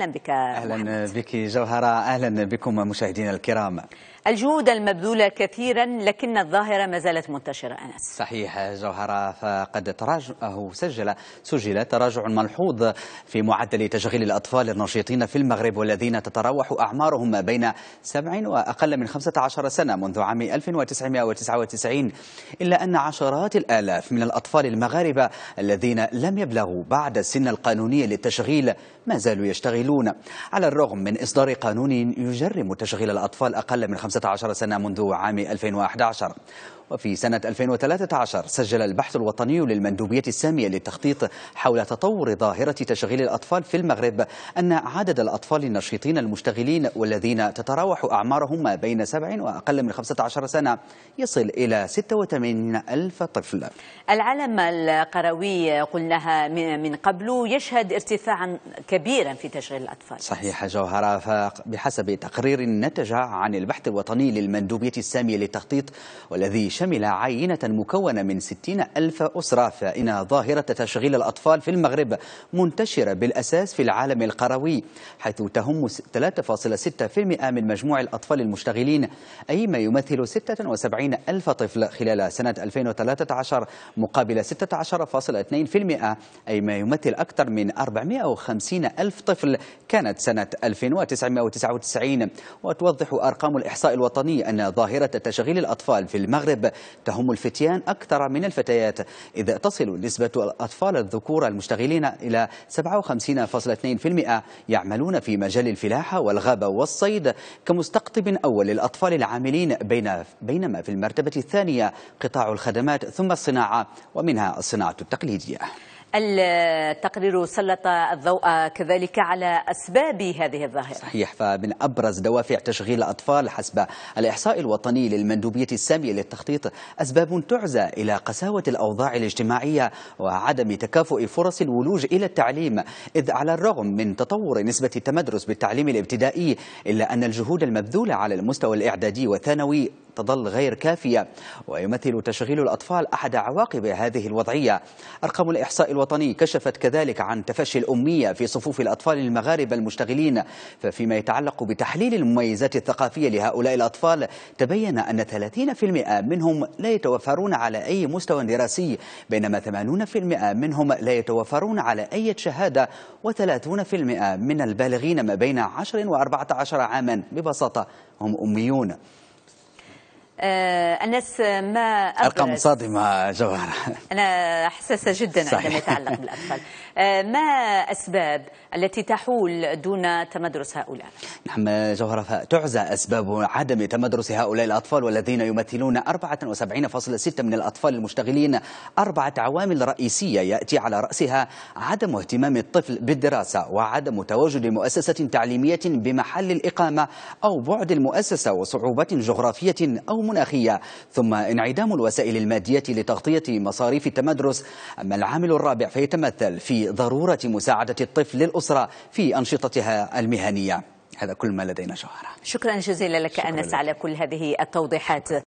اهلا بك اهلا محمد. بك جوهره اهلا بكم مشاهدينا الكرام الجهود المبذوله كثيرا لكن الظاهره ما زالت منتشره انس صحيح جوهره فقد تراجع أو سجل سجل تراجع ملحوظ في معدل تشغيل الاطفال النشيطين في المغرب والذين تتراوح اعمارهم ما بين سبع واقل من 15 سنه منذ عام 1999 الا ان عشرات الالاف من الاطفال المغاربه الذين لم يبلغوا بعد السن القانوني للتشغيل ما زالوا يشتغلون الفاعلون على الرغم من إصدار قانون يجرم تشغيل الأطفال أقل من 15 سنة منذ عام 2011 وفي سنة 2013 سجل البحث الوطني للمندوبية السامية للتخطيط حول تطور ظاهرة تشغيل الأطفال في المغرب أن عدد الأطفال النشيطين المشتغلين والذين تتراوح أعمارهم ما بين 7 وأقل من 15 سنة يصل إلى 86 ألف طفل العالم القروي قلناها من قبل يشهد ارتفاعا كبيرا في تشغيل تشغيل الأطفال صحيح جوهرة فبحسب تقرير نتج عن البحث الوطني للمندوبية السامية للتخطيط والذي شمل عينة مكونة من 60 ألف أسرة فإن ظاهرة تشغيل الأطفال في المغرب منتشرة بالأساس في العالم القروي حيث تهم 3.6% من مجموع الأطفال المشتغلين أي ما يمثل 76 ألف طفل خلال سنة 2013 مقابل 16.2% أي ما يمثل أكثر من 450 ألف طفل كانت سنة 1999 وتوضح أرقام الإحصاء الوطني أن ظاهرة تشغيل الأطفال في المغرب تهم الفتيان أكثر من الفتيات إذ تصل نسبة الأطفال الذكور المشتغلين إلى 57.2% يعملون في مجال الفلاحة والغابة والصيد كمستقطب أول للأطفال العاملين بين بينما في المرتبة الثانية قطاع الخدمات ثم الصناعة ومنها الصناعة التقليدية التقرير سلط الضوء كذلك على أسباب هذه الظاهرة صحيح فمن أبرز دوافع تشغيل الأطفال حسب الإحصاء الوطني للمندوبية السامية للتخطيط أسباب تعزى إلى قساوة الأوضاع الاجتماعية وعدم تكافؤ فرص الولوج إلى التعليم إذ على الرغم من تطور نسبة التمدرس بالتعليم الابتدائي إلا أن الجهود المبذولة على المستوى الإعدادي والثانوي تظل غير كافية ويمثل تشغيل الأطفال أحد عواقب هذه الوضعية أرقام الإحصاء الوطني كشفت كذلك عن تفشي الأمية في صفوف الأطفال المغاربة المشتغلين ففيما يتعلق بتحليل المميزات الثقافية لهؤلاء الأطفال تبين أن 30% منهم لا يتوفرون على أي مستوى دراسي بينما 80% منهم لا يتوفرون على أي شهادة و30% من البالغين ما بين 10 و14 عاما ببساطة هم أميون الناس آه، ما أرقام صادمة جوهرة أنا حساسة جدا عندما يتعلق بالأطفال آه، ما أسباب التي تحول دون تمدرس هؤلاء؟ نعم جوهرة تعزى أسباب عدم تمدرس هؤلاء الأطفال والذين يمثلون 74.6 من الأطفال المشتغلين أربعة عوامل رئيسية يأتي على رأسها عدم اهتمام الطفل بالدراسة وعدم تواجد مؤسسة تعليمية بمحل الإقامة أو بعد المؤسسة وصعوبات جغرافية أو المناخية ثم انعدام الوسائل المادية لتغطية مصاريف التمدرس أما العامل الرابع فيتمثل في ضرورة مساعدة الطفل للأسرة في أنشطتها المهنية هذا كل ما لدينا شهرة شكرا جزيلا لك شكرا أنس لك. على كل هذه التوضيحات